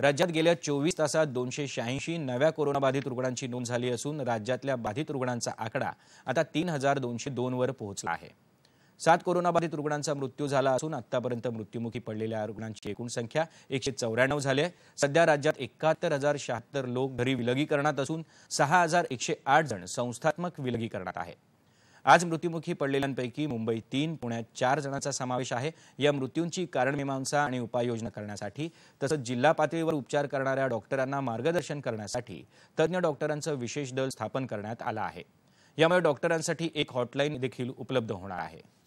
राज्यात गेल्या चोवीस तासात दोनशे शहाऐंशी नव्या कोरोनाबाधित रुग्णांची नोंद झाली असून राज्यातल्या बाधित रुग्णांचा आकडा आता तीन हजार दोनशे दोनवर पोहोचला आहे सात कोरोनाबाधित रुग्णांचा मृत्यू झाला असून आतापर्यंत मृत्यूमुखी पडलेल्या रुग्णांची एकूण संख्या एकशे चौऱ्याण्णव झाली आहे सध्या राज्यात एकाहत्तर हजार शहात्तर लोक घरी विलगीकरणात असून सहा हजार एकशे आठ जण संस्थात्मक विलगीकरणात आहेत आज मृत्युमुखी पडलेल्यांपैकी मुंबई तीन पुण्यात चार जणांचा समावेश आहे या मृत्यूंची कारणमीमांसा आणि उपाययोजना करण्यासाठी तसंच जिल्हा पातळीवर उपचार करणाऱ्या डॉक्टरांना मार्गदर्शन करण्यासाठी तज्ज्ञ डॉक्टरांचं विशेष दल स्थापन करण्यात आलं आहे यामुळे डॉक्टरांसाठी एक हॉटलाईन देखील उपलब्ध होणार आहे